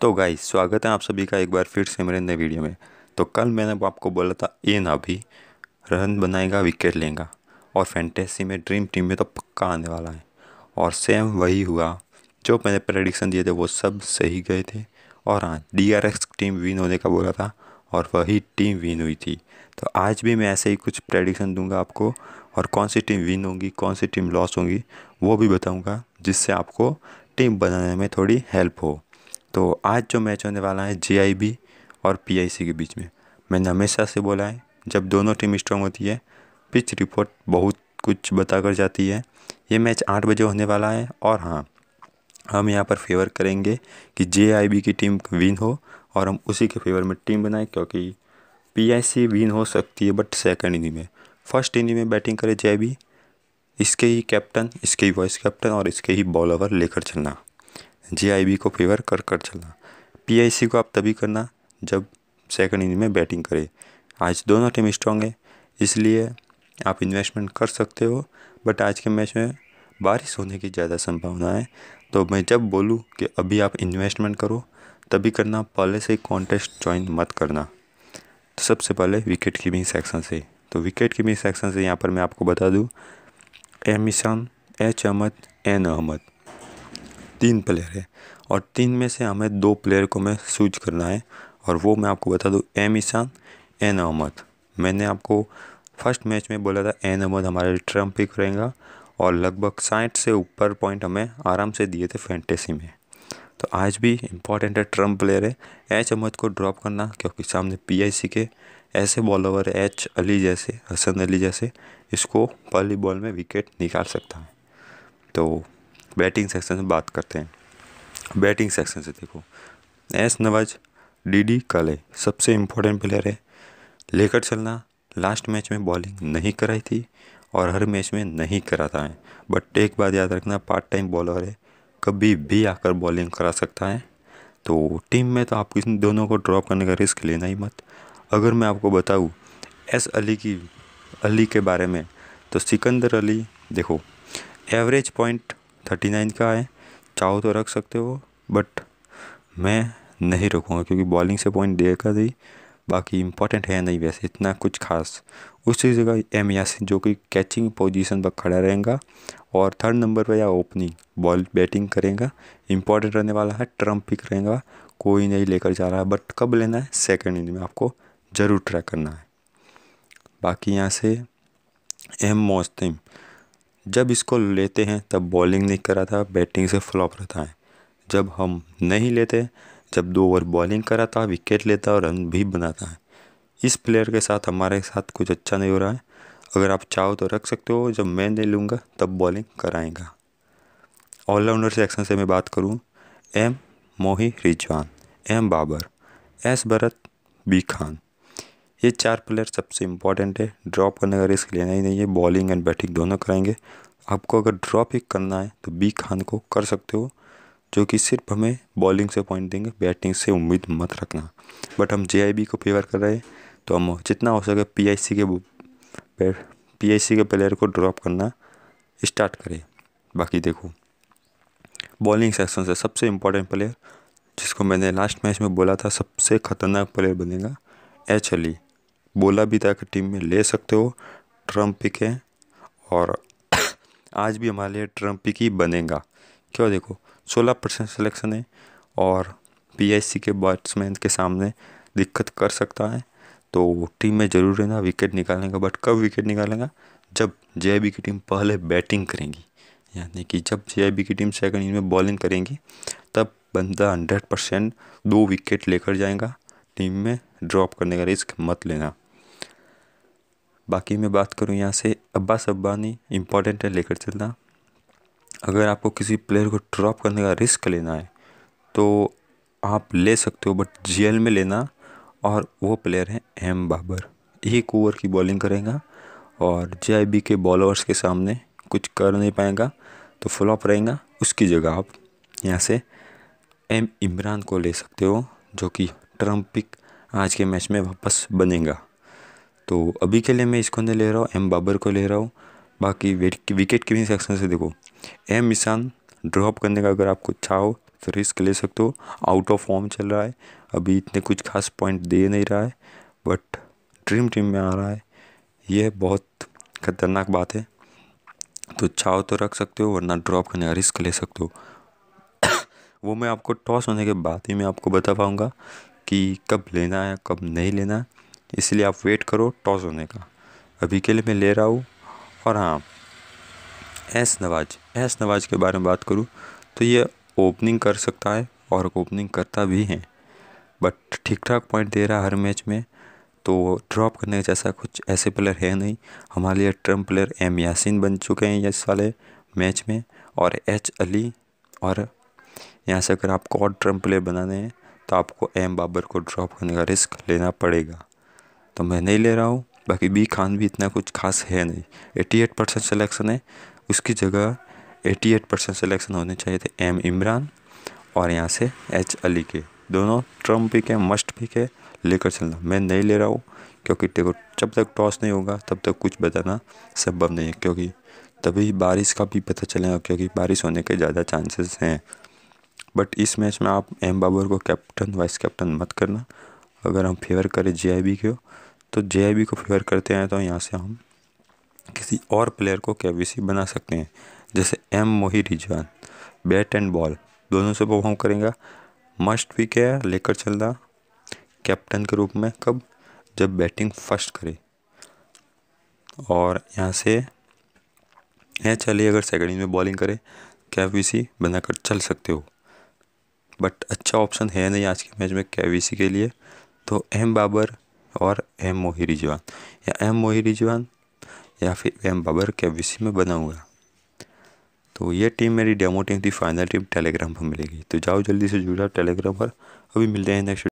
तो गाई स्वागत है आप सभी का एक बार फिर से मेरे नए वीडियो में तो कल मैंने आपको बोला था ए ना भी रन बनाएगा विकेट लेगा और फैंटेसी में ड्रीम टीम में तो पक्का आने वाला है और सेम वही हुआ जो मैंने प्रडिक्शन दिए थे वो सब सही गए थे और हाँ डी टीम विन होने का बोला था और वही टीम विन हुई थी तो आज भी मैं ऐसे ही कुछ प्रेडिक्शन दूंगा आपको और कौन सी टीम विन होगी कौन सी टीम लॉस होगी वो भी बताऊंगा जिससे आपको टीम बनाने में थोड़ी हेल्प हो तो आज जो मैच होने वाला है जे और पी के बीच में मैंने हमेशा से बोला है जब दोनों टीम स्ट्रांग होती है पिच रिपोर्ट बहुत कुछ बता कर जाती है ये मैच आठ बजे होने वाला है और हाँ हम यहाँ पर फेवर करेंगे कि जे की टीम विन हो और हम उसी के फेवर में टीम बनाएं क्योंकि पी विन हो सकती है बट सेकेंड इनिंग में फर्स्ट इनिंग में बैटिंग करे जे इसके ही कैप्टन इसके ही वाइस कैप्टन और इसके ही ओवर लेकर चलना जे को फेवर कर कर चलना पी को आप तभी करना जब सेकंड इनिंग में बैटिंग करे आज दोनों टीम स्ट्रांग है इसलिए आप इन्वेस्टमेंट कर सकते हो बट आज के मैच में बारिश होने की ज़्यादा संभावना है तो मैं जब बोलूँ कि अभी आप इन्वेस्टमेंट करो तभी करना पहले से कॉन्टेस्ट ज्वाइन मत करना तो सबसे पहले विकेट कीपिंग सेक्शन से तो विकेट कीपिंग सेक्शन से यहाँ पर मैं आपको बता दूँ M Ishan H Ahmad N Ahmad तीन प्लेयर है और तीन में से हमें दो प्लेयर को मैं सूच करना है और वो मैं आपको बता दूँ एम ईशान एन अहमद मैंने आपको फर्स्ट मैच में बोला था एन अहमद हमारे ट्रम्प पिक रहेगा और लगभग साठ से ऊपर पॉइंट हमें आराम से दिए थे फैंटेसी में तो आज भी इम्पॉर्टेंट है ट्रम्प प्लेयर है एच अहमद को ड्रॉप करना क्योंकि सामने पी के ऐसे बॉलोवर एच अली जैसे हसन अली जैसे इसको पहली बॉल में विकेट निकाल सकता है तो बैटिंग सेक्शन से बात करते हैं बैटिंग सेक्शन से देखो एस नवाज डीडी काले सबसे इम्पोर्टेंट प्लेयर है लेकर चलना लास्ट मैच में बॉलिंग नहीं कराई थी और हर मैच में नहीं कराता है बट एक बात याद रखना पार्ट टाइम बॉलर है कभी भी आकर बॉलिंग करा सकता है तो टीम में तो आप किसी दोनों को ड्रॉप करने का रिस्क लेना ही मत अगर मैं आपको बताऊँ एस अली की अली के बारे में तो सिकंदर अली देखो एवरेज पॉइंट थर्टी नाइन का है चाहो तो रख सकते हो बट मैं नहीं रखूँगा क्योंकि बॉलिंग से पॉइंट देगा ही बाकी इंपॉर्टेंट है नहीं वैसे इतना कुछ खास उसी जगह एम यासिन जो कि कैचिंग पोजीशन पर खड़ा रहेगा और थर्ड नंबर पर या ओपनिंग बॉल बैटिंग करेगा इंपॉर्टेंट रहने वाला है ट्रम्प पिक रहेगा कोई नहीं लेकर जा रहा है बट कब लेना है सेकेंड इनिंग में आपको ज़रूर ट्राई करना है बाकी यहाँ से एम मोस्तिम जब इसको लेते हैं तब बॉलिंग नहीं करा था बैटिंग से फ्लॉप रहता है जब हम नहीं लेते जब दो ओवर बॉलिंग कराता विकेट लेता और रन भी बनाता है इस प्लेयर के साथ हमारे साथ कुछ अच्छा नहीं हो रहा है अगर आप चाहो तो रख सकते हो जब मैं नहीं लूँगा तब बॉलिंग कराएंगा ऑलराउंडर सेक्शन से मैं बात करूँ M Mohi Rizwan M Babar S Bharat B Khan ये चार प्लेयर सबसे इम्पॉर्टेंट है ड्रॉप करने का रिस्क लेना ही नहीं है बॉलिंग एंड बैटिंग दोनों कराएंगे आपको अगर ड्रॉप ही करना है तो बी खान को कर सकते हो जो कि सिर्फ हमें बॉलिंग से पॉइंट देंगे बैटिंग से उम्मीद मत रखना बट हम जे को फेवर कर रहे हैं तो हम जितना हो सके पी के पी के प्लेयर को ड्रॉप करना स्टार्ट करें बाकी देखो बॉलिंग सेक्शन से सबसे इम्पोर्टेंट प्लेयर जिसको मैंने लास्ट मैच में बोला था सबसे ख़तरनाक प्लेयर बनेगा एच अली बोला भी था कि टीम में ले सकते हो ट्रम्प पिक है और आज भी हमारे लिए ट्रम्प पिक ही बनेगा क्यों देखो 16 परसेंट सेलेक्शन है और पी के बैट्समैन के सामने दिक्कत कर सकता है तो टीम में जरूर रहना विकेट निकालेगा बट कब विकेट निकालेगा जब जे की टीम पहले बैटिंग करेंगी यानी कि जब जे की टीम सेकंड इन में बॉलिंग करेंगी तब बंदा हंड्रेड परसेंट दो विकेट लेकर जाएगा टीम में ड्रॉप करने का रिस्क मत लेना बाकी मैं बात करूँ यहाँ से अब्बास अब्बानी इम्पॉर्टेंट है लेकर चलना अगर आपको किसी प्लेयर को ड्रॉप करने का रिस्क लेना है तो आप ले सकते हो बट जी में लेना और वो प्लेयर हैं एम बाबर एक ओवर की बॉलिंग करेगा और जे के बॉलर्स के सामने कुछ कर नहीं पाएगा तो फ्लॉप रहेगा उसकी जगह आप यहाँ से एम इमरान को ले सकते हो जो कि ट्रम्पिक आज के मैच में वापस बनेगा तो अभी के लिए मैं इसको नहीं ले रहा हूँ एम बाबर को ले रहा हूँ बाकी विकेट कीपिंग सेक्शन से देखो एम ईशान ड्रॉप करने का अगर आपको चाहो तो रिस्क ले सकते हो आउट ऑफ फॉर्म चल रहा है अभी इतने कुछ खास पॉइंट दे नहीं रहा है बट ड्रीम टीम में आ रहा है यह बहुत खतरनाक बात है तो चाहो तो रख सकते हो वरना ड्रॉप करने का रिस्क ले सकते हो वो मैं आपको टॉस होने के बाद ही मैं आपको बता पाऊँगा कि कब लेना है कब नहीं लेना है इसलिए आप वेट करो टॉस होने का अभी के लिए मैं ले रहा हूँ और हाँ एस नवाज एस नवाज के बारे में बात करूँ तो ये ओपनिंग कर सकता है और ओपनिंग करता भी है बट ठीक ठाक पॉइंट दे रहा है हर मैच में तो ड्रॉप करने जैसा कुछ ऐसे प्लेयर है नहीं हमारे लिए ट्रम्प प्लेयर एम यासिन बन चुके हैं इस वाले मैच में और एच अली और यहाँ से अगर आपको और ट्रम्प प्लेयर बनाने हैं तो आपको एम बाबर को ड्रॉप करने का रिस्क लेना पड़ेगा तो मैं नहीं ले रहा हूँ बाकी बी खान भी इतना कुछ खास है नहीं एटी एट परसेंट सलेक्शन है उसकी जगह एटी एट परसेंट सलेक्शन होने चाहिए थे एम इमरान और यहाँ से एच अली के दोनों ट्रम्प पिक है मस्ट पिक है लेकर चलना मैं नहीं ले रहा हूँ क्योंकि देखो जब तक टॉस नहीं होगा तब तक कुछ बताना संभव नहीं है क्योंकि तभी बारिश का भी पता चलेगा क्योंकि बारिश होने के ज़्यादा चांसेस हैं बट इस मैच में आप एम बाबर को कैप्टन वाइस कैप्टन मत करना अगर हम फेवर करें जे आई बी को तो जे को फेवर करते हैं तो यहाँ से हम किसी और प्लेयर को के बना सकते हैं जैसे M Mohi Rizwan bat and ball दोनों से परफॉर्म करेंगे मस्ट भी क्या लेकर लेकर चलना कैप्टन के रूप में कब जब बैटिंग फर्स्ट करे और यहाँ से यह चले अगर सेकंड में बॉलिंग करे के बनाकर चल सकते हो बट अच्छा ऑप्शन है नहीं आज के मैच में के वी सी के लिए तो एम बाबर और एम मोही रिजवान या एम मोही रिजवान या फिर एम बाबर के विषय में बना हुआ तो ये टीम मेरी डेमो टीम थी फाइनल टीम टेलीग्राम पर मिलेगी तो जाओ जल्दी से जुड़ा टेलीग्राम पर अभी मिलते हैं नेक्स्ट